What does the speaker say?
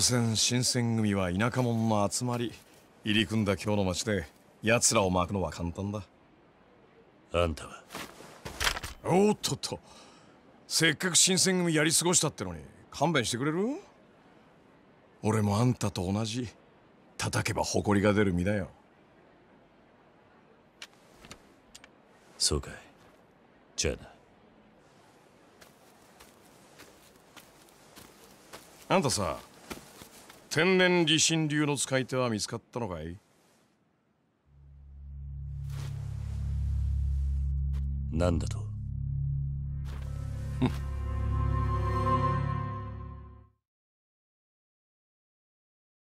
所詮新選組は田舎者の集まり入り組んだ今日の町で奴らを巻くのは簡単だあんたはおっとっとせっかく新選組やり過ごしたってのに勘弁してくれる俺もあんたと同じ叩けば誇りが出る身だよそうかいじゃあなあんたさ天然地震流の使い手は見つかったのかいなんだと